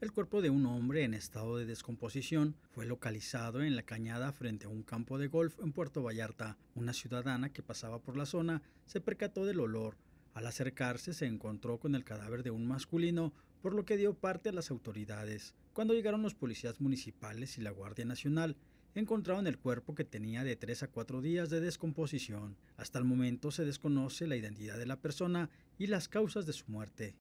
El cuerpo de un hombre en estado de descomposición fue localizado en la cañada frente a un campo de golf en Puerto Vallarta. Una ciudadana que pasaba por la zona se percató del olor. Al acercarse se encontró con el cadáver de un masculino, por lo que dio parte a las autoridades. Cuando llegaron los policías municipales y la Guardia Nacional, encontraron el cuerpo que tenía de 3 a cuatro días de descomposición. Hasta el momento se desconoce la identidad de la persona y las causas de su muerte.